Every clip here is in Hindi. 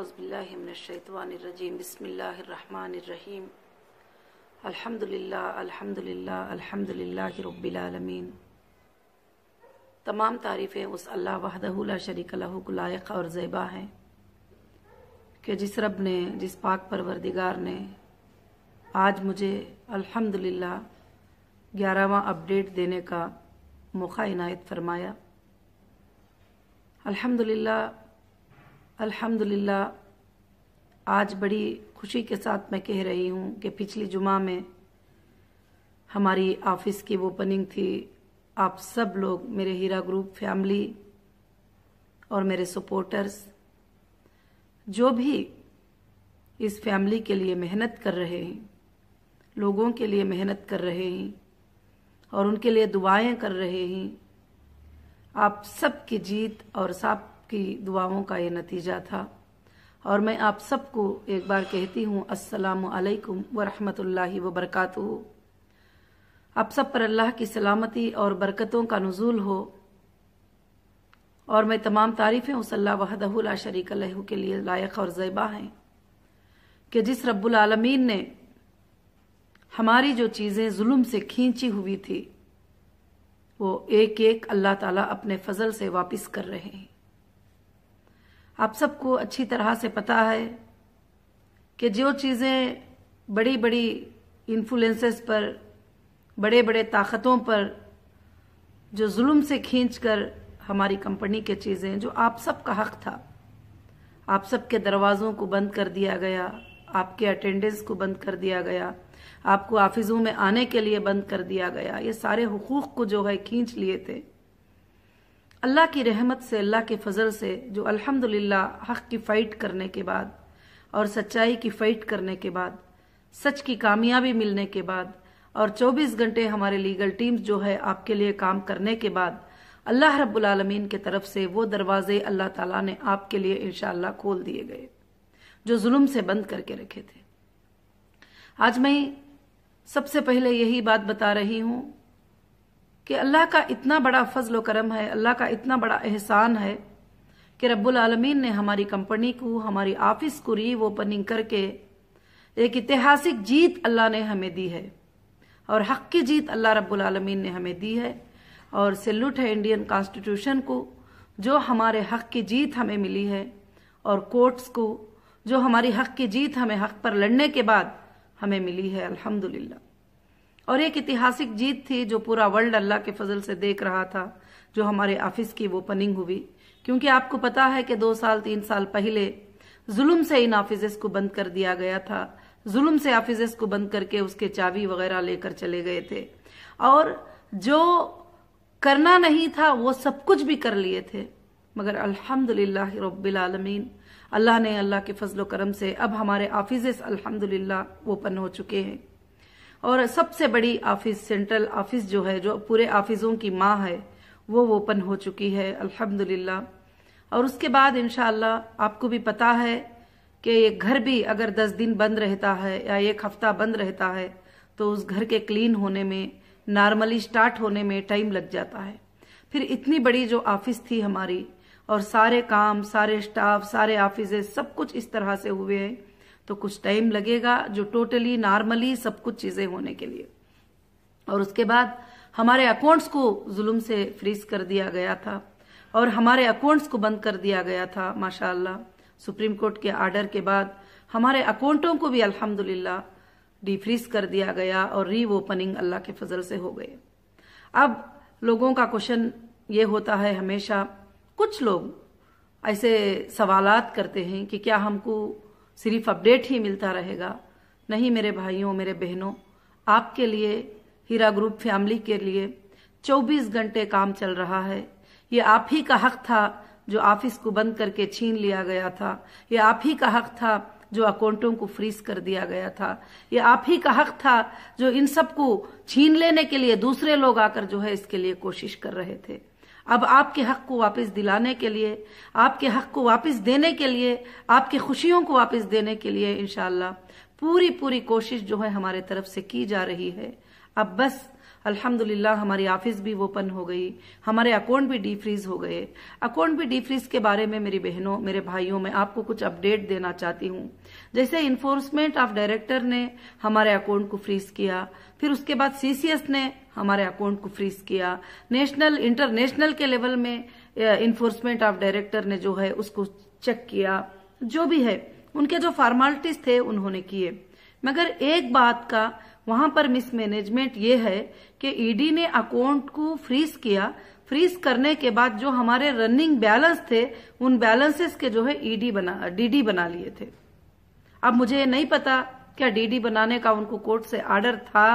अज़बिल्लाशतवानरजीम बसमीम अल्हम्दुलिल्लाह अल्हम्दुलिल्लाह अल्हम्दुलिल्लाह रब्बिलालमीन तमाम तारीफ़ें उस अल्लाह वहदहुला शरीक लायक और ज़ैबा हैं कि जिस रब ने जिस पाक परवरदिगार ने आज मुझे अल्हम्दुलिल्लाह ग्यारहवा अपडेट देने का मौका इनायत फरमाया अल्हम्दुलिल्लाह अल्हम्दुलिल्लाह आज बड़ी खुशी के साथ मैं कह रही हूँ कि पिछली जुमा में हमारी ऑफिस की ओपनिंग थी आप सब लोग मेरे हीरा ग्रुप फैमिली और मेरे सपोर्टर्स जो भी इस फैमिली के लिए मेहनत कर रहे हैं लोगों के लिए मेहनत कर रहे हैं और उनके लिए दुआएं कर रहे हैं आप सब की जीत और सब आपकी दुआओं का ये नतीजा था और मैं आप सबको एक बार कहती हूँ असलकम वरहमतुल्ला वबरकत आप सब पर अल्लाह की सलामती और बरकतों का नजूल हो और मैं तमाम तारीफ़ें उस अल्लाह वहदहुल्ला शरीक के लिए लायक और ज़ैबा हैं कि जिस रब्बुल आलमीन ने हमारी जो चीज़ें जुल्म से खींची हुई थी वो एक एक अल्लाह ताला अपने फजल से वापस कर रहे हैं आप सबको अच्छी तरह से पता है कि जो चीज़ें बड़ी बड़ी इन्फ्लुएंसेस पर बड़े बड़े ताकतों पर जो जुल्म से खींच कर हमारी कंपनी के चीज़ें जो आप सब का हक था आप सब के दरवाज़ों को बंद कर दिया गया आपके अटेंडेंस को बंद कर दिया गया आपको ऑफिसों में आने के लिए बंद कर दिया गया ये सारे हकूक़ को जो है खींच लिए थे अल्लाह की रहमत से अल्लाह के फजल से जो अल्हम्दुलिल्लाह हक की फाइट करने के बाद और सच्चाई की फाइट करने के बाद सच की कामयाबी मिलने के बाद और 24 घंटे हमारे लीगल टीम्स जो है आपके लिए काम करने के बाद अल्लाह रब्बुल आलमीन के तरफ से वो दरवाजे अल्लाह ताला ने आपके लिए इनशाला खोल दिए गए जो जुल्म से बंद करके रखे थे आज मैं सबसे पहले यही बात बता रही हूं कि अल्लाह का इतना बड़ा फजल करम है अल्लाह का इतना बड़ा एहसान है कि रब्बुल आलमीन ने हमारी कंपनी को हमारी ऑफिस को री वो ओपनिंग करके एक ऐतिहासिक जीत अल्लाह ने हमें दी है और हक की जीत अल्लाह रब्बुल आलमीन ने हमें दी है और सल्यूट है इंडियन कॉन्स्टिट्यूशन को जो हमारे हक की जीत हमें मिली है और कोर्ट्स को जो हमारी हक की जीत हमें हक पर लड़ने के बाद हमें मिली है अल्हम्दुलिल्लाह और एक ऐतिहासिक जीत थी जो पूरा वर्ल्ड अल्लाह के फजल से देख रहा था जो हमारे ऑफिस की ओपनिंग हुई क्योंकि आपको पता है कि दो साल तीन साल पहले जुल्म से इन ऑफिस को बंद कर दिया गया था जुल्म से ऑफिस को बंद करके उसके चाबी वगैरह लेकर चले गए थे और जो करना नहीं था वो सब कुछ भी कर लिए थे मगर अल्हम्दुलिल्लाह रब्बिल अल्लाह ने अल्लाह के फजलो करम से अब हमारे ऑफिस अल्हम्दुलिल्लाह ओपन हो चुके हैं और सबसे बड़ी ऑफिस सेंट्रल ऑफिस जो है जो पूरे ऑफिसों की माँ है वो ओपन हो चुकी है अल्हम्दुलिल्लाह और उसके बाद इनशाला आपको भी पता है कि ये घर भी अगर दस दिन बंद रहता है या एक हफ्ता बंद रहता है तो उस घर के क्लीन होने में नॉर्मली स्टार्ट होने में टाइम लग जाता है फिर इतनी बड़ी जो ऑफिस थी हमारी और सारे काम सारे स्टाफ सारे ऑफिस सब कुछ इस तरह से हुए हैं तो कुछ टाइम लगेगा जो टोटली नॉर्मली सब कुछ चीजें होने के लिए और उसके बाद हमारे अकाउंट्स को जुल्म से फ्रीज कर दिया गया था और हमारे अकाउंट्स को बंद कर दिया गया था माशाल्लाह सुप्रीम कोर्ट के आर्डर के बाद हमारे अकाउंटों को भी अल्हम्दुलिल्लाह डिफ्रीज कर दिया गया और रीओपनिंग अल्लाह के फजल से हो गए अब लोगों का क्वेश्चन ये होता है हमेशा कुछ लोग ऐसे सवालात करते हैं कि क्या हमको सिर्फ अपडेट ही मिलता रहेगा नहीं मेरे भाइयों मेरे बहनों आपके लिए हीरा ग्रुप फैमिली के लिए 24 घंटे काम चल रहा है ये आप ही का हक था जो ऑफिस को बंद करके छीन लिया गया था ये आप ही का हक था जो अकाउंटों को फ्रीज कर दिया गया था ये आप ही का हक था जो इन सबको छीन लेने के लिए दूसरे लोग आकर जो है इसके लिए कोशिश कर रहे थे अब आपके हक को वापस दिलाने के लिए आपके हक को वापस देने के लिए आपकी खुशियों को वापस देने के लिए इनशाला पूरी पूरी कोशिश जो है हमारे तरफ से की जा रही है अब बस अल्हम्दुलिल्लाह हमारी ऑफिस भी ओपन हो गई हमारे अकाउंट भी डी फ्रीज हो गए अकाउंट भी डी फ्रीज के बारे में मेरी बहनों मेरे भाइयों में आपको कुछ अपडेट देना चाहती हूँ जैसे इन्फोर्समेंट ऑफ डायरेक्टर ने हमारे अकाउंट को फ्रीज किया फिर उसके बाद सीसीएस ने हमारे अकाउंट को फ्रीज किया नेशनल इंटरनेशनल के लेवल में इन्फोर्समेंट ऑफ डायरेक्टर ने जो है उसको चेक किया जो भी है उनके जो फॉर्मेलिटीज थे उन्होंने किए मगर एक बात का वहां पर मिसमैनेजमेंट ये है कि ईडी e ने अकाउंट को फ्रीज किया फ्रीज करने के बाद जो हमारे रनिंग बैलेंस थे उन बैलेंसेस के जो है ईडी e बना डीडी बना लिए थे अब मुझे ये नहीं पता क्या डीडी बनाने का उनको कोर्ट से आर्डर था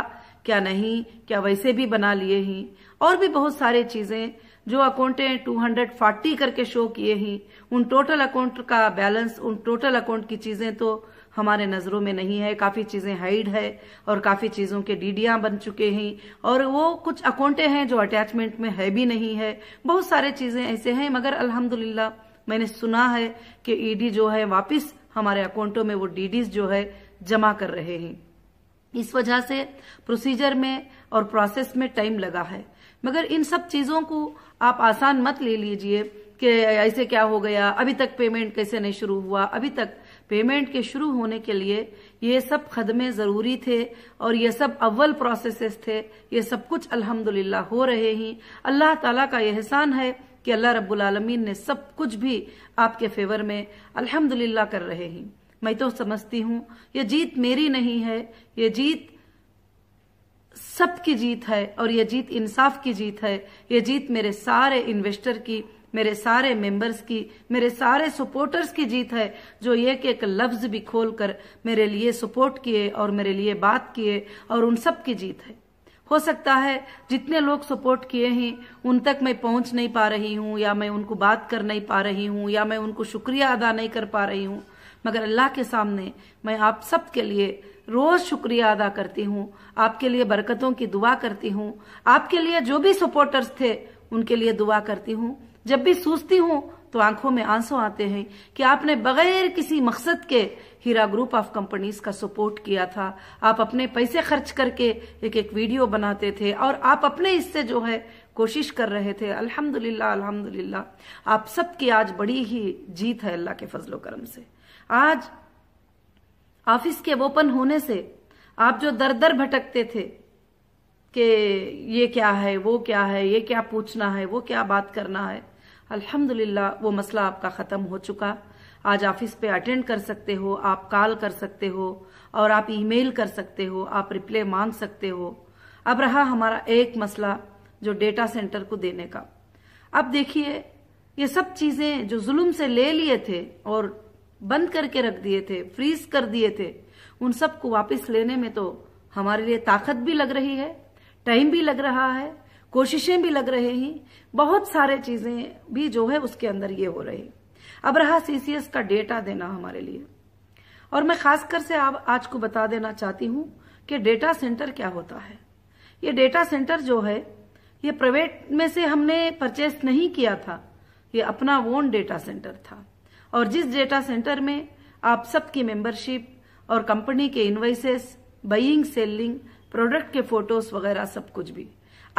क्या नहीं क्या वैसे भी बना लिए ही और भी बहुत सारी चीजें जो हंड्रेड 240 करके शो किए ही उन टोटल अकाउंट का बैलेंस उन टोटल अकाउंट की चीजें तो हमारे नज़रों में नहीं है काफ़ी चीज़ें हाइड है और काफ़ी चीज़ों के डीडिया बन चुके हैं और वो कुछ अकाउंटे हैं जो अटैचमेंट में है भी नहीं है बहुत सारे चीज़ें ऐसे हैं मगर अल्हम्दुलिल्लाह मैंने सुना है कि ईडी e जो है वापस हमारे अकाउंटों में वो डीडीज जो है जमा कर रहे हैं इस वजह से प्रोसीजर में और प्रोसेस में टाइम लगा है मगर इन सब चीजों को आप आसान मत ले लीजिए कि ऐसे क्या हो गया अभी तक पेमेंट कैसे नहीं शुरू हुआ अभी तक पेमेंट के शुरू होने के लिए ये सब खदमे ज़रूरी थे और ये सब अव्वल प्रोसेसेस थे ये सब कुछ अल्हम्दुलिल्लाह हो रहे ही अल्लाह ताला का एहसान है कि अल्लाह रब्बुल आलमीन ने सब कुछ भी आपके फेवर में अल्हम्दुलिल्लाह कर रहे हैं मैं तो समझती हूँ ये जीत मेरी नहीं है ये जीत सबकी जीत है और ये जीत इंसाफ की जीत है ये जीत मेरे सारे इन्वेस्टर की मेरे सारे मेंबर्स की मेरे सारे सपोर्टर्स की जीत है जो एक एक लफ्ज भी खोल कर मेरे लिए सपोर्ट किए और मेरे लिए बात किए और उन सब की जीत है हो सकता है जितने लोग सपोर्ट किए हैं उन तक मैं पहुंच नहीं पा रही हूँ या मैं उनको बात कर नहीं पा रही हूँ या मैं उनको शुक्रिया अदा नहीं कर पा रही हूँ मगर अल्लाह के सामने मैं आप सब के लिए रोज शुक्रिया अदा करती हूँ आपके लिए बरकतों की दुआ करती हूँ आपके लिए जो भी सपोर्टर्स थे उनके लिए दुआ करती हूँ जब भी सोचती हूँ तो आंखों में आंसू आते हैं कि आपने बगैर किसी मकसद के हीरा ग्रुप ऑफ कंपनीज का सपोर्ट किया था आप अपने पैसे खर्च करके एक एक वीडियो बनाते थे और आप अपने इससे जो है कोशिश कर रहे थे अल्हम्दुलिल्लाह अल्हम्दुलिल्लाह आप सबकी आज बड़ी ही जीत है अल्लाह के फजलो करम से आज ऑफिस के ओपन होने से आप जो दर दर भटकते थे कि ये क्या है वो क्या है ये क्या पूछना है वो क्या बात करना है अल्हम्दुलिल्लाह वो मसला आपका खत्म हो चुका आज ऑफिस पे अटेंड कर सकते हो आप कॉल कर सकते हो और आप ईमेल कर सकते हो आप रिप्ले मांग सकते हो अब रहा हमारा एक मसला जो डेटा सेंटर को देने का अब देखिए ये सब चीजें जो जुल्म से ले लिए थे और बंद करके रख दिए थे फ्रीज कर दिए थे उन सबको वापस लेने में तो हमारे लिए ताकत भी लग रही है टाइम भी लग रहा है कोशिशें भी लग रही हैं बहुत सारे चीजें भी जो है उसके अंदर ये हो रही अब रहा सीसीएस का डेटा देना हमारे लिए और मैं खासकर से आप आज को बता देना चाहती हूँ कि डेटा सेंटर क्या होता है ये डेटा सेंटर जो है ये प्राइवेट में से हमने परचेस नहीं किया था ये अपना वोन डेटा सेंटर था और जिस डेटा सेंटर में आप सबकी मेंबरशिप और कंपनी के इन्वाइसेस बइंग सेलिंग प्रोडक्ट के फोटोज वगैरह सब कुछ भी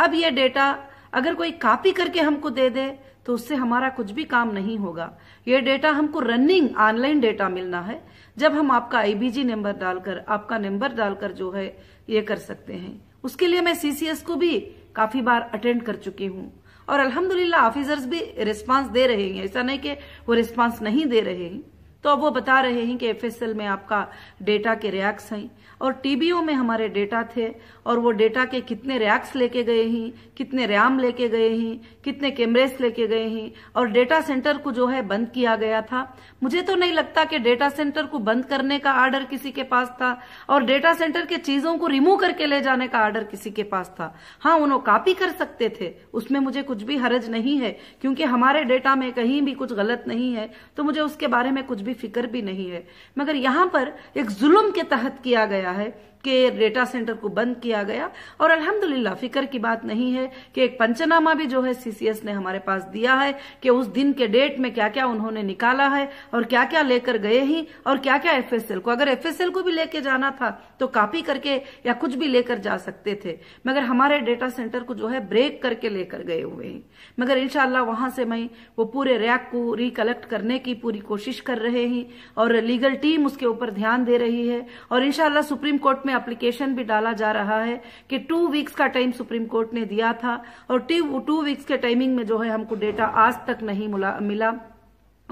अब ये डेटा अगर कोई कॉपी करके हमको दे दे तो उससे हमारा कुछ भी काम नहीं होगा ये डेटा हमको रनिंग ऑनलाइन डेटा मिलना है जब हम आपका आईबीजी नंबर डालकर आपका नंबर डालकर जो है ये कर सकते हैं उसके लिए मैं सीसीएस को भी काफी बार अटेंड कर चुकी हूँ और अल्हम्दुलिल्लाह ऑफिसर्स भी रिस्पांस दे रहे हैं ऐसा नहीं कि वो रिस्पांस नहीं दे रहे हैं तो अब वो बता रहे हैं कि एफ में आपका डेटा के रिएक्ट्स हैं और टीबीओ में हमारे डेटा थे और वो डेटा के कितने रिएक्ट्स लेके गए हैं कितने रैम लेके गए हैं कितने कैमरेस लेके गए हैं और डेटा सेंटर को जो है बंद किया गया था मुझे तो नहीं लगता कि डेटा सेंटर को बंद करने का आर्डर किसी के पास था और डेटा सेंटर के चीजों को रिमूव करके ले जाने का आर्डर किसी के पास था हाँ उन्होंने कापी कर सकते थे उसमें मुझे कुछ भी हरज नहीं है क्योंकि हमारे डेटा में कहीं भी कुछ गलत नहीं है तो मुझे उसके बारे में कुछ भी फिक्र भी नहीं है मगर यहाँ पर एक जुल्म के तहत किया गया है के डेटा सेंटर को बंद किया गया और अल्हम्दुलिल्लाह फिक्र की बात नहीं है कि एक पंचनामा भी जो है सीसीएस ने हमारे पास दिया है कि उस दिन के डेट में क्या क्या उन्होंने निकाला है और क्या क्या लेकर गए ही और क्या क्या एफ को अगर एफ को भी लेके जाना था तो कॉपी करके या कुछ भी लेकर जा सकते थे मगर हमारे डेटा सेंटर को जो है ब्रेक करके लेकर गए हुए हैं मगर इनशाला वहां से मैं वो पूरे रैक को रिकलेक्ट करने की पूरी कोशिश कर रहे हैं और लीगल टीम उसके ऊपर ध्यान दे रही है और इनशाला सुप्रीम कोर्ट में एप्लीकेशन भी डाला जा रहा है कि टू वीक्स का टाइम सुप्रीम कोर्ट ने दिया था और टू वीक्स के टाइमिंग में जो है हमको डेटा आज तक नहीं मिला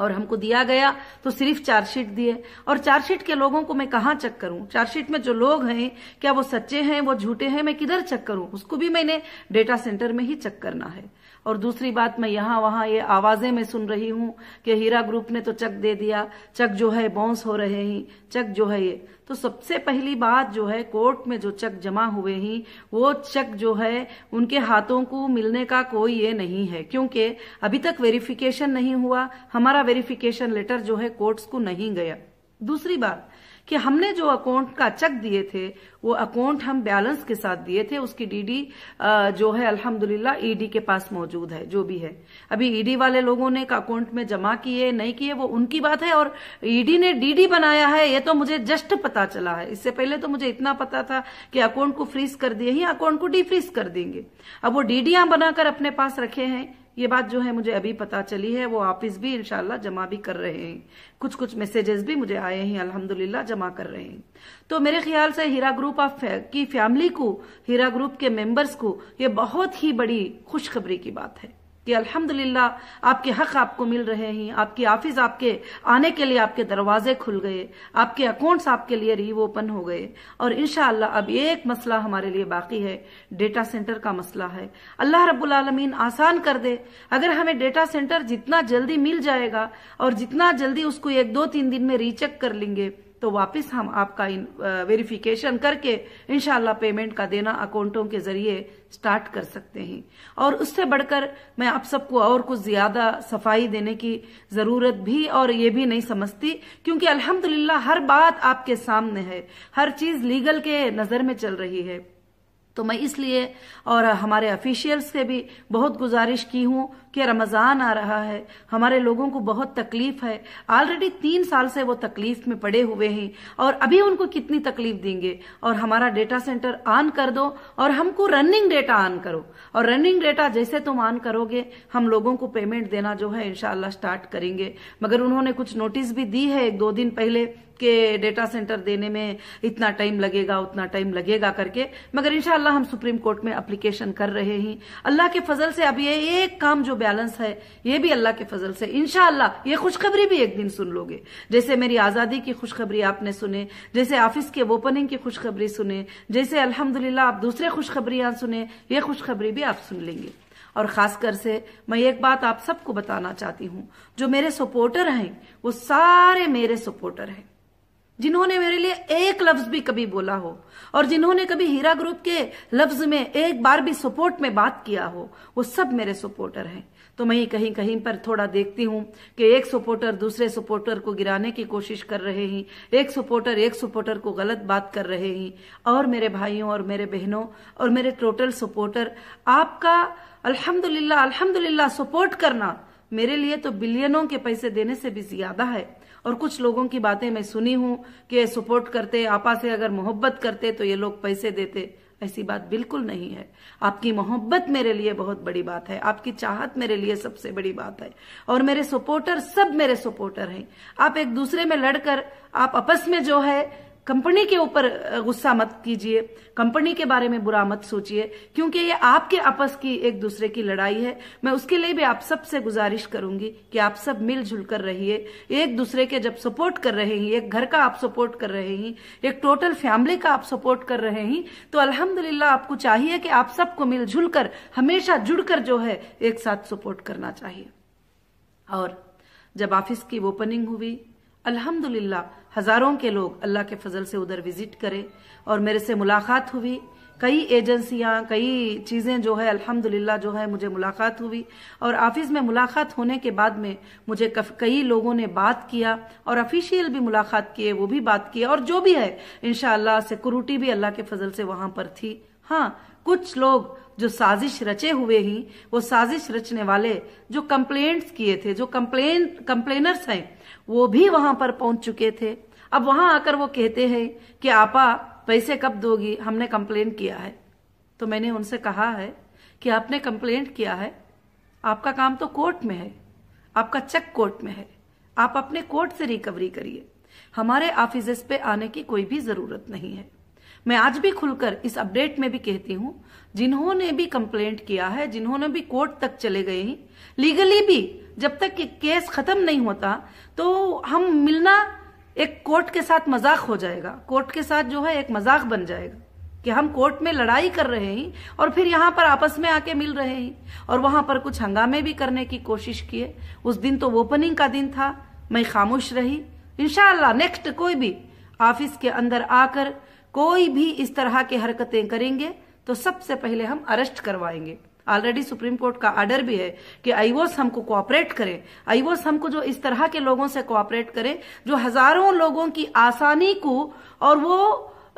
और हमको दिया गया तो सिर्फ चार्जशीट दिए और चार्जशीट के लोगों को मैं कहाँ चेक करूं चार्जशीट में जो लोग हैं क्या वो सच्चे हैं वो झूठे हैं मैं किधर चेक करूं उसको भी मैंने डेटा सेंटर में ही चेक करना है और दूसरी बात मैं यहाँ वहाँ ये आवाजें में सुन रही हूँ कि हीरा ग्रुप ने तो चक दे दिया चक जो है बाउंस हो रहे हैं चक जो है ये तो सबसे पहली बात जो है कोर्ट में जो चक जमा हुए हैं वो चक जो है उनके हाथों को मिलने का कोई ये नहीं है क्योंकि अभी तक वेरिफिकेशन नहीं हुआ हमारा वेरिफिकेशन लेटर जो है कोर्ट्स को नहीं गया दूसरी बात कि हमने जो अकाउंट का चेक दिए थे वो अकाउंट हम बैलेंस के साथ दिए थे उसकी डीडी जो है अल्हम्दुलिल्लाह ईडी e के पास मौजूद है जो भी है अभी ईडी e वाले लोगों ने अकाउंट में जमा किए नहीं किए वो उनकी बात है और ईडी e ने डीडी बनाया है ये तो मुझे जस्ट पता चला है इससे पहले तो मुझे इतना पता था कि अकाउंट को फ्रीज कर दिए ही अकाउंट को डीफ्रीज कर देंगे अब वो डीडीआं बनाकर अपने पास रखे हैं ये बात जो है मुझे अभी पता चली है वो हाफिज भी इनशाला जमा भी कर रहे हैं कुछ कुछ मैसेजेस भी मुझे आए हैं अल्हम्दुलिल्लाह जमा कर रहे हैं तो मेरे ख्याल से हीरा ग्रुप ऑफ की फैमिली को हीरा ग्रुप के मेंबर्स को ये बहुत ही बड़ी खुशखबरी की बात है कि अल्हम्दुलिल्लाह आपके हक आपको मिल रहे हैं आपकी ऑफिस आपके आने के लिए आपके दरवाजे खुल गए आपके अकाउंट्स आपके लिए री ओपन हो गए और इनशाला अब एक मसला हमारे लिए बाकी है डेटा सेंटर का मसला है अल्लाह रबालमीन आसान कर दे अगर हमें डेटा सेंटर जितना जल्दी मिल जाएगा और जितना जल्दी उसको एक दो तीन दिन में रीचेक कर लेंगे तो वापस हम आपका इन वेरिफिकेशन करके इनशाला पेमेंट का देना अकाउंटों के जरिए स्टार्ट कर सकते हैं और उससे बढ़कर मैं आप सबको और कुछ ज्यादा सफाई देने की जरूरत भी और ये भी नहीं समझती क्योंकि अल्हम्दुलिल्लाह हर बात आपके सामने है हर चीज लीगल के नजर में चल रही है तो मैं इसलिए और हमारे ऑफिशियल्स से भी बहुत गुजारिश की हूँ कि रमज़ान आ रहा है हमारे लोगों को बहुत तकलीफ है ऑलरेडी तीन साल से वो तकलीफ में पड़े हुए हैं और अभी उनको कितनी तकलीफ देंगे और हमारा डेटा सेंटर ऑन कर दो और हमको रनिंग डेटा ऑन करो और रनिंग डेटा जैसे तुम ऑन करोगे हम लोगों को पेमेंट देना जो है इनशाला स्टार्ट करेंगे मगर उन्होंने कुछ नोटिस भी दी है एक दो दिन पहले के डेटा सेंटर देने में इतना टाइम लगेगा उतना टाइम लगेगा करके मगर इनशाला हम सुप्रीम कोर्ट में अप्लीकेशन कर रहे हैं अल्लाह के फजल से अब ये एक काम जो बैलेंस है ये भी अल्लाह के फजल से इनशाला ये खुशखबरी भी एक दिन सुन लोगे जैसे मेरी आजादी की खुशखबरी आपने सुने जैसे ऑफिस के ओपनिंग की खुशखबरी सुने जैसे अल्हम्दुलिल्लाह आप दूसरे खुशखबरियां सुने ये खुशखबरी भी आप सुन लेंगे और खासकर से मैं एक बात आप सबको बताना चाहती हूँ जो मेरे सपोर्टर हैं वो सारे मेरे सपोर्टर हैं जिन्होंने मेरे लिए एक लफ्ज भी कभी बोला हो और जिन्होंने कभी हीरा ग्रुप के लफ्ज में एक बार भी सपोर्ट में बात किया हो वो सब मेरे सपोर्टर हैं तो मैं कहीं कहीं पर थोड़ा देखती हूँ कि एक सपोर्टर दूसरे सपोर्टर को गिराने की कोशिश कर रहे हैं एक सपोर्टर एक सपोर्टर को गलत बात कर रहे हैं और मेरे भाइयों और मेरे बहनों और मेरे टोटल सपोर्टर आपका अल्हम्दुलिल्लाह अल्हम्दुलिल्लाह सपोर्ट करना मेरे लिए तो बिलियनों के पैसे देने से भी ज्यादा है और कुछ लोगों की बातें मैं सुनी हूं कि सपोर्ट करते आपा से अगर मोहब्बत करते तो ये लोग पैसे देते ऐसी बात बिल्कुल नहीं है आपकी मोहब्बत मेरे लिए बहुत बड़ी बात है आपकी चाहत मेरे लिए सबसे बड़ी बात है और मेरे सपोर्टर सब मेरे सपोर्टर हैं आप एक दूसरे में लड़कर आप आपस में जो है कंपनी के ऊपर गुस्सा मत कीजिए कंपनी के बारे में बुरा मत सोचिए क्योंकि ये आपके आपस की एक दूसरे की लड़ाई है मैं उसके लिए भी आप सबसे गुजारिश करूंगी कि आप सब मिलजुल कर रहिए एक दूसरे के जब सपोर्ट कर रहे हैं एक घर का आप सपोर्ट कर रहे हैं एक टोटल फैमिली का आप सपोर्ट कर रहे हैं तो अल्हम्दुलिल्लाह आपको चाहिए कि आप सबको मिलजुल कर हमेशा जुड़कर जो है एक साथ सपोर्ट करना चाहिए और जब ऑफिस की ओपनिंग हुई अल्हम्दुलिल्लाह हजारों के लोग अल्लाह के फजल से उधर विजिट करे और मेरे से मुलाकात हुई कई एजेंसियां कई चीज़ें जो है अल्हम्दुलिल्लाह जो है मुझे मुलाकात हुई और ऑफिस में मुलाकात होने के बाद में मुझे कई लोगों ने बात किया और ऑफिशियल भी मुलाकात किए वो भी बात किए और जो भी है इनशाला सिक्योरिटी भी अल्लाह के फजल से वहां पर थी हाँ कुछ लोग जो साजिश रचे हुए ही वो साजिश रचने वाले जो कंप्लेंट्स किए थे जो कंप्लेन कंप्लेनर्स हैं वो भी वहां पर पहुंच चुके थे अब वहां आकर वो कहते हैं कि आपा पैसे कब दोगी हमने कंप्लेन किया है तो मैंने उनसे कहा है कि आपने कंप्लेंट किया है आपका काम तो कोर्ट में है आपका चेक कोर्ट में है आप अपने कोर्ट से रिकवरी करिए हमारे ऑफिस पे आने की कोई भी जरूरत नहीं है मैं आज भी खुलकर इस अपडेट में भी कहती हूँ जिन्होंने भी कंप्लेंट किया है जिन्होंने भी कोर्ट तक चले गए हैं लीगली भी जब तक कि केस खत्म नहीं होता तो हम मिलना एक कोर्ट के साथ मजाक हो जाएगा कोर्ट के साथ जो है एक मजाक बन जाएगा कि हम कोर्ट में लड़ाई कर रहे हैं और फिर यहाँ पर आपस में आके मिल रहे हैं और वहां पर कुछ हंगामे भी करने की कोशिश किए उस दिन तो ओपनिंग का दिन था मैं खामोश रही इनशाला नेक्स्ट कोई भी ऑफिस के अंदर आकर कोई भी इस तरह की हरकतें करेंगे तो सबसे पहले हम अरेस्ट करवाएंगे ऑलरेडी सुप्रीम कोर्ट का आर्डर भी है कि आईओस हमको कोऑपरेट करें आईओस हमको जो इस तरह के लोगों से कोऑपरेट करें जो हजारों लोगों की आसानी को और वो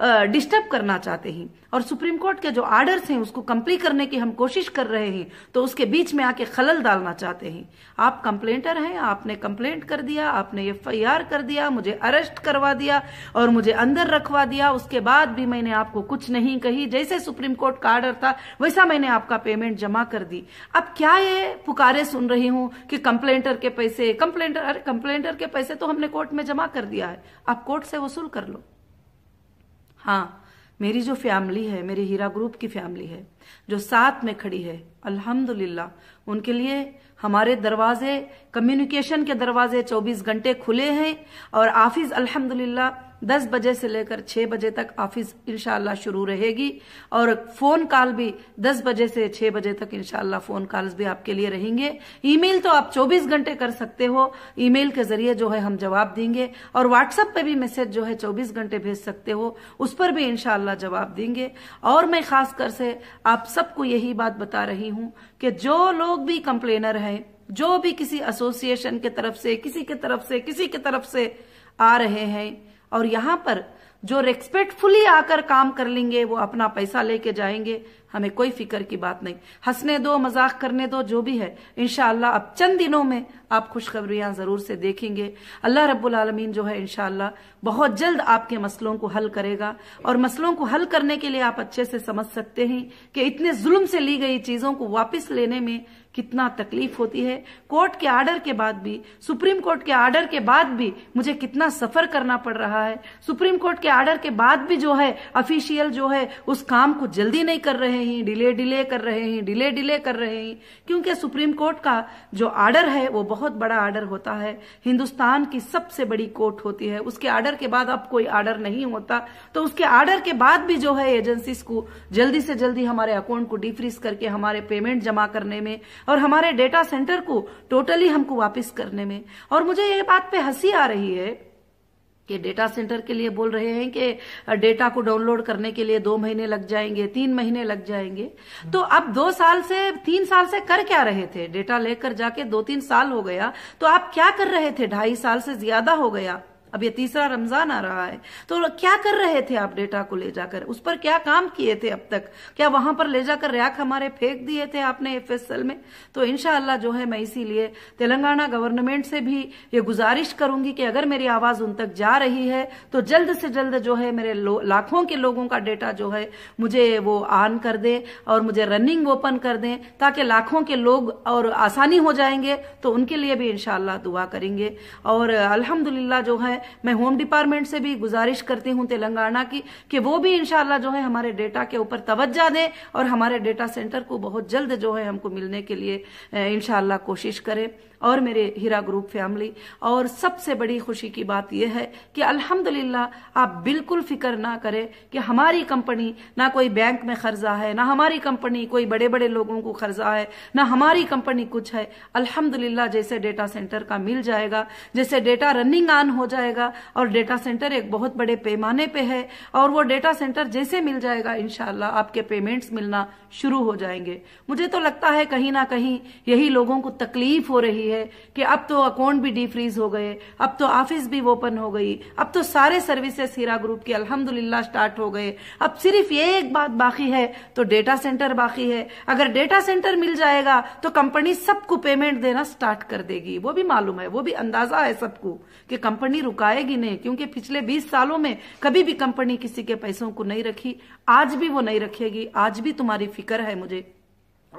डिस्टर्ब करना चाहते हैं और सुप्रीम कोर्ट के जो आर्डर्स हैं उसको कंप्लीट करने की हम कोशिश कर रहे हैं तो उसके बीच में आके खलल डालना चाहते हैं आप कंप्लेंटर हैं आपने कंप्लेंट कर दिया आपने एफ कर दिया मुझे अरेस्ट करवा दिया और मुझे अंदर रखवा दिया उसके बाद भी मैंने आपको कुछ नहीं कही जैसे सुप्रीम कोर्ट का आर्डर था वैसा मैंने आपका पेमेंट जमा कर दी अब क्या ये पुकारे सुन रही हूं कि कंप्लेंटर के पैसे कंप्लेंटर अरे कंप्लेंटर के पैसे तो हमने कोर्ट में जमा कर दिया है आप कोर्ट से वसूल कर लो हाँ मेरी जो फैमिली है मेरी हीरा ग्रुप की फैमिली है जो साथ में खड़ी है अल्हम्दुलिल्लाह उनके लिए हमारे दरवाजे कम्युनिकेशन के दरवाजे 24 घंटे खुले हैं और आफिज अल्हम्दुलिल्लाह दस बजे से लेकर छह बजे तक ऑफिस इनशाला शुरू रहेगी और फोन कॉल भी दस बजे से छह बजे तक इनशाला फोन कॉल्स भी आपके लिए रहेंगे ईमेल तो आप चौबीस घंटे कर सकते हो ईमेल के जरिए जो है हम जवाब देंगे और व्हाट्सएप पे भी मैसेज जो है चौबीस घंटे भेज सकते हो उस पर भी इनशाला जवाब देंगे और मैं खासकर से आप सबको यही बात बता रही हूं कि जो लोग भी कंप्लेनर है जो भी किसी एसोसिएशन के तरफ से किसी के तरफ से किसी के तरफ से आ रहे हैं और यहां पर जो रेस्पेक्टफुली आकर काम कर लेंगे वो अपना पैसा लेके जाएंगे हमें कोई फिक्र की बात नहीं हंसने दो मजाक करने दो जो भी है इनशाला अब चंद दिनों में आप खुशखबरियां जरूर से देखेंगे अल्लाह रब्बुल आलमीन जो है इनशाला बहुत जल्द आपके मसलों को हल करेगा और मसलों को हल करने के लिए आप अच्छे से समझ सकते हैं कि इतने जुल्म से ली गई चीजों को वापस लेने में कितना तकलीफ होती है कोर्ट के आर्डर के बाद भी सुप्रीम कोर्ट के आर्डर के बाद भी मुझे कितना सफर करना पड़ रहा है सुप्रीम कोर्ट के आर्डर के बाद भी जो है ऑफिशियल जो है उस काम को जल्दी नहीं कर रहे हैं डिले डिले कर रहे हैं डिले डिले कर रहे हैं क्योंकि सुप्रीम कोर्ट का जो आर्डर है वो बहुत बड़ा आर्डर होता है हिंदुस्तान की सबसे बड़ी कोर्ट होती है उसके आर्डर के बाद अब कोई आर्डर नहीं होता तो उसके आर्डर के बाद भी जो है एजेंसी को जल्दी से जल्दी हमारे अकाउंट को डिफ्रीज करके हमारे पेमेंट जमा करने में और हमारे डेटा सेंटर को टोटली हमको वापस करने में और मुझे ये बात पे हंसी आ रही है कि डेटा सेंटर के लिए बोल रहे हैं कि डेटा को डाउनलोड करने के लिए दो महीने लग जाएंगे तीन महीने लग जाएंगे तो अब दो साल से तीन साल से कर क्या रहे थे डेटा लेकर जाके दो तीन साल हो गया तो आप क्या कर रहे थे ढाई साल से ज्यादा हो गया अब ये तीसरा रमजान आ रहा है तो क्या कर रहे थे आप डेटा को ले जाकर उस पर क्या काम किए थे अब तक क्या वहां पर ले जाकर रैक हमारे फेंक दिए थे आपने एफ में तो इनशाला जो है मैं इसीलिए तेलंगाना गवर्नमेंट से भी ये गुजारिश करूंगी कि अगर मेरी आवाज उन तक जा रही है तो जल्द से जल्द जो है मेरे लाखों के लोगों का डेटा जो है मुझे वो ऑन कर दे और मुझे रनिंग ओपन कर दें ताकि लाखों के लोग और आसानी हो जाएंगे तो उनके लिए भी इनशाला दुआ करेंगे और अलहमदुल्ला जो है है मैं होम डिपार्टमेंट से भी गुजारिश करती हूँ तेलंगाना की कि वो भी इनशाला जो है हमारे डेटा के ऊपर तवज्जा दें और हमारे डेटा सेंटर को बहुत जल्द जो है हमको मिलने के लिए इनशाला कोशिश करें और मेरे हीरा ग्रुप फैमिली और सबसे बड़ी खुशी की बात यह है कि अल्हम्दुलिल्लाह आप बिल्कुल फिक्र ना करें कि हमारी कंपनी ना कोई बैंक में कर्जा है ना हमारी कंपनी कोई बड़े बड़े लोगों को कर्जा है ना हमारी कंपनी कुछ है अल्हम्दुलिल्लाह जैसे डेटा सेंटर का मिल जाएगा जैसे डेटा रनिंग ऑन हो जाएगा और डेटा सेंटर एक बहुत बड़े पैमाने पर है और वो डेटा सेंटर जैसे मिल जाएगा इनशाला आपके पेमेंट्स मिलना शुरू हो जाएंगे मुझे तो लगता है कहीं ना कहीं यही लोगों को तकलीफ हो रही है रही है कि अब तो अकाउंट भी डीफ्रीज हो गए अब तो ऑफिस भी ओपन हो गई अब तो सारे सर्विसेज हीरा ग्रुप की अल्हम्दुलिल्लाह स्टार्ट हो गए अब सिर्फ ये एक बात बाकी है तो डेटा सेंटर बाकी है अगर डेटा सेंटर मिल जाएगा तो कंपनी सबको पेमेंट देना स्टार्ट कर देगी वो भी मालूम है वो भी अंदाजा है सबको कि कंपनी रुकाएगी नहीं क्योंकि पिछले बीस सालों में कभी भी कंपनी किसी के पैसों को नहीं रखी आज भी वो नहीं रखेगी आज भी तुम्हारी फिक्र है मुझे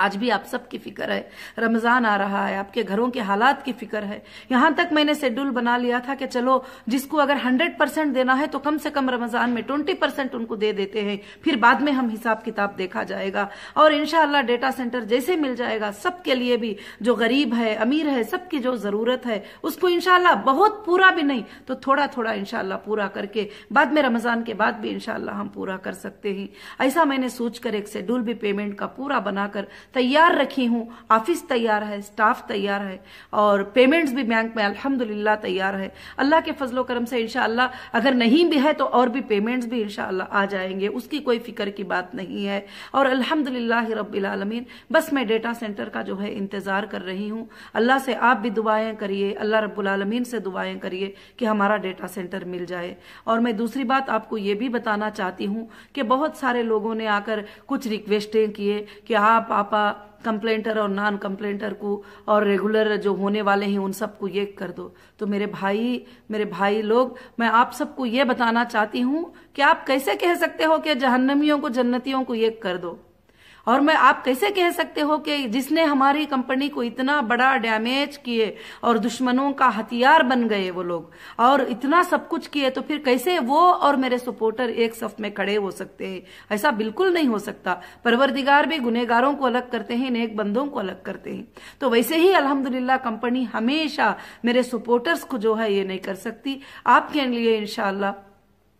आज भी आप सबकी फिक्र है रमज़ान आ रहा है आपके घरों के हालात की फिक्र है यहां तक मैंने शेड्यूल बना लिया था कि चलो जिसको अगर हंड्रेड परसेंट देना है तो कम से कम रमज़ान में ट्वेंटी परसेंट उनको दे देते हैं फिर बाद में हम हिसाब किताब देखा जाएगा और इनशाला डेटा सेंटर जैसे मिल जाएगा सबके लिए भी जो गरीब है अमीर है सबकी जो ज़रूरत है उसको इनशाला बहुत पूरा भी नहीं तो थोड़ा थोड़ा इनशाला पूरा करके बाद में रमज़ान के बाद भी इनशाला हम पूरा कर सकते हैं ऐसा मैंने सोचकर एक शेड्यूल भी पेमेंट का पूरा बनाकर तैयार रखी हूँ ऑफिस तैयार है स्टाफ तैयार है और पेमेंट्स भी बैंक में अल्हम्दुलिल्लाह तैयार है अल्लाह के फजलो करम से इनशाला अगर नहीं भी है तो और भी पेमेंट्स भी इनशाला आ जाएंगे उसकी कोई फिक्र की बात नहीं है और अल्हम्दुलिल्लाह रबीआलमीन बस मैं डेटा सेंटर का जो है इंतज़ार कर रही हूँ अल्लाह से आप भी दुआएं करिए अल्लाह रबालमीन से दुआएं करिए कि हमारा डेटा सेंटर मिल जाए और मैं दूसरी बात आपको ये भी बताना चाहती हूँ कि बहुत सारे लोगों ने आकर कुछ रिक्वेस्टें किए कि आप आप पापा कंप्लेंटर और नॉन कंप्लेंटर को और रेगुलर जो होने वाले हैं उन सबको ये कर दो तो मेरे भाई मेरे भाई लोग मैं आप सबको ये बताना चाहती हूँ कि आप कैसे कह सकते हो कि जहन्नमियों को जन्नतियों को ये कर दो और मैं आप कैसे कह सकते हो कि जिसने हमारी कंपनी को इतना बड़ा डैमेज किए और दुश्मनों का हथियार बन गए वो लोग और इतना सब कुछ किए तो फिर कैसे वो और मेरे सपोर्टर एक सफ में खड़े हो सकते हैं ऐसा बिल्कुल नहीं हो सकता परवरदिगार भी गुनेगारों को अलग करते हैं नेक बंदों को अलग करते हैं तो वैसे ही अलहमदुल्ला कंपनी हमेशा मेरे सपोर्टर्स को जो है ये नहीं कर सकती आपके लिए इनशाला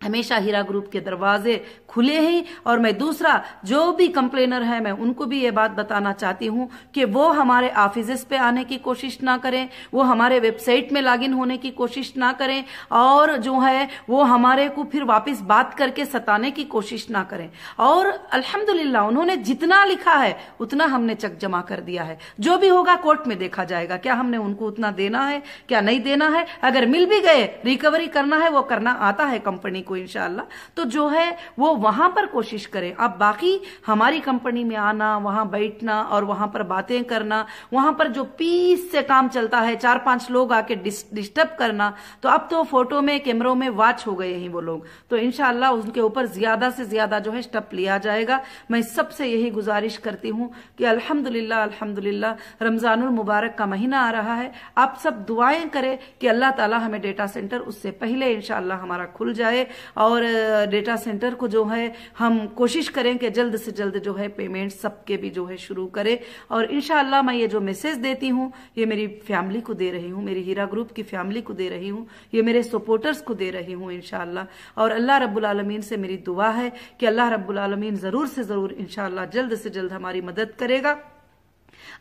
हमेशा हीरा ग्रुप के दरवाजे खुले हैं और मैं दूसरा जो भी कंप्लेनर है मैं उनको भी ये बात बताना चाहती हूँ कि वो हमारे ऑफिस पे आने की कोशिश ना करें वो हमारे वेबसाइट में लॉगिन होने की कोशिश ना करें और जो है वो हमारे को फिर वापस बात करके सताने की कोशिश ना करें और अल्हम्दुलिल्लाह उन्होंने जितना लिखा है उतना हमने चक जमा कर दिया है जो भी होगा कोर्ट में देखा जाएगा क्या हमने उनको उतना देना है क्या नहीं देना है अगर मिल भी गए रिकवरी करना है वो करना आता है कंपनी को इनशाला तो जो है वो वहां पर कोशिश करें आप बाकी हमारी कंपनी में आना वहां बैठना और वहां पर बातें करना वहां पर जो पीस से काम चलता है चार पांच लोग आके डिस्टर्ब करना तो अब तो फोटो में कैमरों में वाच हो गए हैं वो लोग तो इनशाला उनके ऊपर ज्यादा से ज्यादा जो है स्टेप लिया जाएगा मैं सबसे यही गुजारिश करती हूँ कि अल्हम्दुलिल्लाह अल्हम्दुलिल्लाह रमजानुल मुबारक का महीना आ रहा है आप सब दुआएं करें कि अल्लाह ताला हमें डेटा सेंटर उससे पहले इनशाला हमारा खुल जाए और डेटा सेंटर को जो है हम कोशिश करें कि जल्द से जल्द जो है पेमेंट सबके भी जो है शुरू करें और इनशाला मैं ये जो मैसेज देती हूँ ये मेरी फैमिली को दे रही हूँ मेरी हीरा ग्रुप की फैमिली को दे रही हूँ ये मेरे सपोर्टर्स को दे रही हूँ इनशाला और अल्लाह रबालमीन से मेरी दुआ है कि अल्लाह रबालमीन जरूर से जरूर इनशाला जल्द से जल्द हमारी मदद करेगा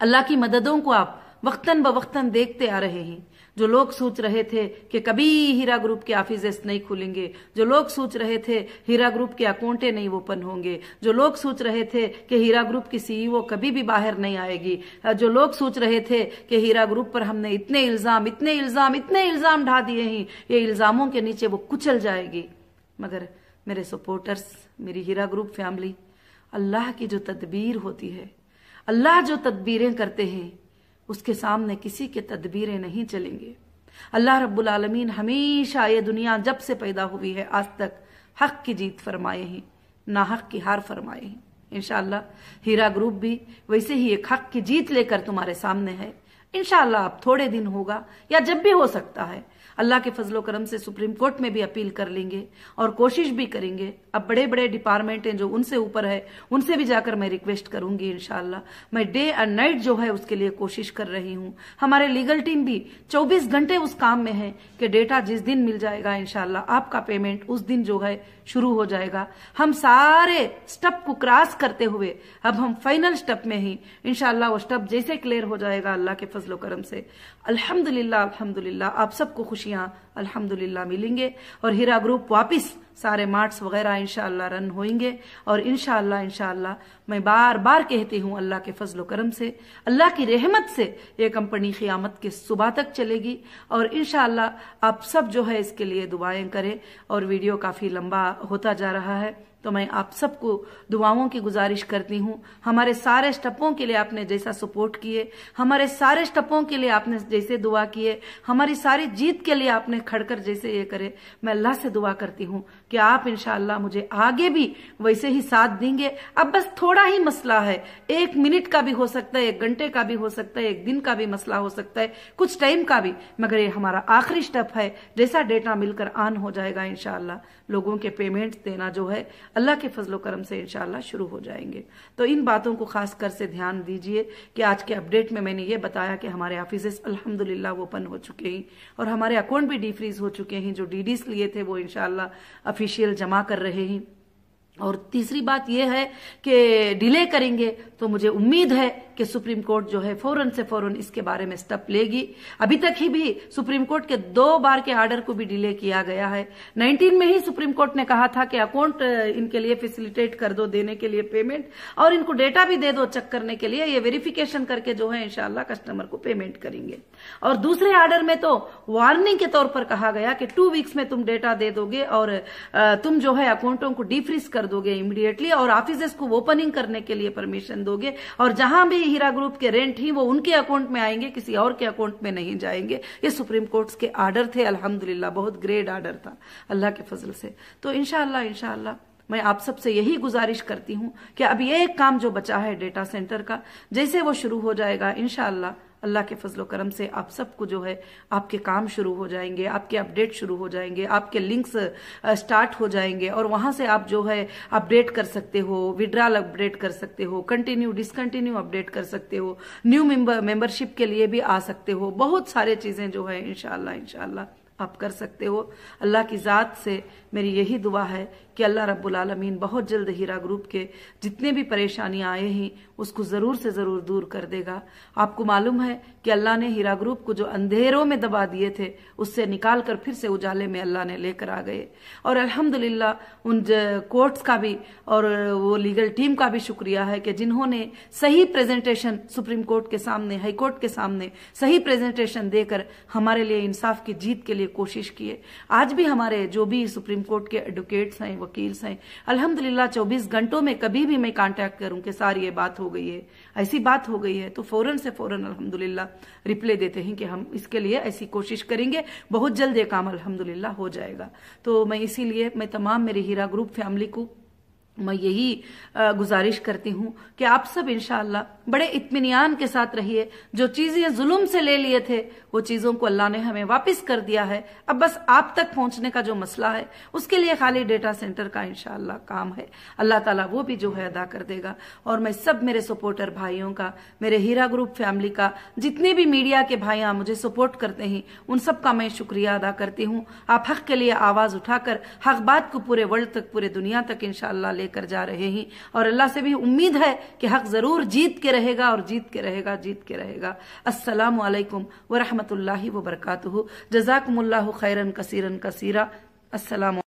अल्लाह की मददों को आप वक्तन ब वक्तन देखते आ रहे हैं जो लोग सोच रहे थे कि कभी हीरा ग्रुप के ऑफिस नहीं खुलेंगे जो लोग सोच रहे थे हीरा ग्रुप के अकाउंटे नहीं ओपन होंगे जो लोग सोच रहे थे कि हीरा ग्रुप की सीईओ e कभी भी बाहर नहीं आएगी जो लोग सोच रहे थे कि हीरा ग्रुप पर हमने इतने इल्जाम इतने इल्जाम इतने इल्जाम ढा दिए हैं ये इल्जामों के नीचे वो कुचल जाएगी मगर मेरे सपोर्टर्स मेरी हीरा ग्रुप फैमिली अल्लाह की जो तदबीर होती है अल्लाह जो तदबीरें करते हैं उसके सामने किसी के तदबीरें नहीं चलेंगे अल्लाह रब्बुल आलमीन हमेशा ये दुनिया जब से पैदा हुई है आज तक हक की जीत फरमाए हैं ना हक की हार फरमाए हैं इनशाला हीरा ग्रुप भी वैसे ही एक हक की जीत लेकर तुम्हारे सामने है इनशाला अब थोड़े दिन होगा या जब भी हो सकता है अल्लाह के फजलो करम से सुप्रीम कोर्ट में भी अपील कर लेंगे और कोशिश भी करेंगे अब बड़े बड़े डिपार्टमेंट हैं जो उनसे ऊपर है उनसे भी जाकर मैं रिक्वेस्ट करूंगी इनशाला मैं डे एंड नाइट जो है उसके लिए कोशिश कर रही हूँ हमारे लीगल टीम भी चौबीस घंटे उस काम में है कि डेटा जिस दिन मिल जाएगा इनशाला आपका पेमेंट उस दिन जो है शुरू हो जाएगा हम सारे स्टेप को क्रॉस करते हुए अब हम फाइनल स्टेप में ही इनशाला वो स्टेप जैसे क्लियर हो जाएगा अल्लाह के फजलो करम से अल्हम्दुलिल्लाह अल्हम्दुलिल्लाह आप सबको खुशियाँ अल्हम्दुलिल्लाह मिलेंगे और हीरा ग्रुप वापस सारे मार्ट्स वगैरह इनशाला रन होंगे और इनशाला इनशाला मैं बार बार कहती हूँ अल्लाह के फजलो करम से अल्लाह की रहमत से ये कंपनी क़ियामत के सुबह तक चलेगी और इनशाला आप सब जो है इसके लिए दुआएं करें और वीडियो काफ़ी लंबा होता जा रहा है तो मैं आप सबको दुआओं की गुजारिश करती हूँ हमारे सारे स्टपों के लिए आपने जैसा सपोर्ट किए हमारे सारे स्टपों के लिए आपने जैसे दुआ किए हमारी सारी जीत के लिए आपने खड़कर जैसे ये करे मैं अल्लाह से दुआ करती हूँ कि आप इनशाला मुझे आगे भी वैसे ही साथ देंगे अब बस थोड़ा ही मसला है एक मिनट का भी हो सकता है एक घंटे का भी हो सकता है एक दिन का भी मसला हो सकता है कुछ टाइम का भी मगर ये हमारा आखिरी स्टेप है जैसा डेटा मिलकर आन हो जाएगा इनशाला लोगों के पेमेंट देना जो है अल्लाह के फजलो करम से इनशाला शुरू हो जाएंगे तो इन बातों को खासकर से ध्यान दीजिए कि आज के अपडेट में मैंने ये बताया कि हमारे ऑफिस अल्हम्दुलिल्लाह ओपन हो चुके हैं और हमारे अकाउंट भी डिफ्रीज हो चुके हैं जो डीडीस लिए थे वो इनशाला ऑफिशियल जमा कर रहे हैं और तीसरी बात यह है कि डिले करेंगे तो मुझे उम्मीद है कि सुप्रीम कोर्ट जो है फौरन से फौरन इसके बारे में स्टेप लेगी अभी तक ही भी सुप्रीम कोर्ट के दो बार के आर्डर को भी डिले किया गया है 19 में ही सुप्रीम कोर्ट ने कहा था कि अकाउंट इनके लिए फैसिलिटेट कर दो देने के लिए पेमेंट और इनको डेटा भी दे दो चेक करने के लिए ये वेरिफिकेशन करके जो है इनशाला कस्टमर को पेमेंट करेंगे और दूसरे आर्डर में तो वार्निंग के तौर पर कहा गया कि टू वीक्स में तुम डेटा दे दोगे और तुम जो है अकाउंटों को डिफ्रीज कर दोगे इमीडिएटली और ऑफिस को ओपनिंग करने के लिए परमिशन दोगे और जहां भी हीरा ग्रुप के रेंट ही वो उनके अकाउंट में आएंगे किसी और के अकाउंट में नहीं जाएंगे ये सुप्रीम कोर्ट के आर्डर थे अल्हम्दुलिल्लाह बहुत ग्रेट आर्डर था अल्लाह के फजल से तो इनशाला इनशाला मैं आप सबसे यही गुजारिश करती हूं कि अब ये एक काम जो बचा है डेटा सेंटर का जैसे वो शुरू हो जाएगा इनशाला अल्लाह के फजलो करम से आप सबको जो है आपके काम शुरू हो जाएंगे आपके अपडेट शुरू हो जाएंगे आपके लिंक्स स्टार्ट हो जाएंगे और वहां से आप जो है अपडेट कर सकते हो विड्रॉल अपडेट कर सकते हो कंटिन्यू डिसकंटिन्यू अपडेट कर सकते हो न्यू मेंबर मेंबरशिप के लिए भी आ सकते हो बहुत सारे चीजें जो है इनशाला इनशाला आप कर सकते हो अल्लाह की ज़ात से मेरी यही दुआ है कि अल्लाह रब्बुल आलमीन बहुत जल्द हीरा ग्रुप के जितने भी परेशानियां आए हैं उसको ज़रूर से ज़रूर दूर कर देगा आपको मालूम है कि अल्लाह ने हीरा ग्रुप को जो अंधेरों में दबा दिए थे उससे निकाल कर फिर से उजाले में अल्लाह ने लेकर आ गए और अल्हम्दुलिल्लाह उन कोर्ट्स का भी और वो लीगल टीम का भी शुक्रिया है कि जिन्होंने सही प्रेजेंटेशन सुप्रीम कोर्ट के सामने हाईकोर्ट के सामने सही प्रेजेंटेशन देकर हमारे लिए इंसाफ की जीत के लिए कोशिश किए आज भी हमारे जो भी सुप्रीम कोर्ट के एडवोकेट्स हैं वकील हैं अल्हम्दुलिल्लाह 24 घंटों में कभी भी मैं कांटेक्ट करूं कि सारी ये बात हो गई है ऐसी बात हो गई है तो फौरन से फौरन अल्हम्दुलिल्लाह रिप्ले देते हैं कि हम इसके लिए ऐसी कोशिश करेंगे बहुत जल्द ये काम अलहमदुल्ला हो जाएगा तो मैं इसीलिए मैं तमाम मेरे हीरा ग्रुप फैमिली को मैं यही गुजारिश करती हूँ कि आप सब इनशाला बड़े इतमान के साथ रहिए जो चीजें जुल्म से ले लिए थे वो चीजों को अल्लाह ने हमें वापस कर दिया है अब बस आप तक पहुंचने का जो मसला है उसके लिए खाली डेटा सेंटर का इनशाला काम है अल्लाह ताला वो भी जो है अदा कर देगा और मैं सब मेरे सपोर्टर भाइयों का मेरे हीरा ग्रुप फैमिली का जितने भी मीडिया के भाई मुझे सपोर्ट करते हैं उन सब का मैं शुक्रिया अदा करती हूँ आप हक के लिए आवाज उठाकर हक बात को पूरे वर्ल्ड तक पूरे दुनिया तक इनशाला ले लेकर जा रहे हैं और अल्लाह से भी उम्मीद है कि हक जरूर जीत के रहेगा और जीत के रहेगा जीत के रहेगा अस्सलाम वालेकुम व रहमतुल्लाहि व बरकातुहू जजाकुमुल्लाहु खैरन कसीरन कसीरा अस्सलाम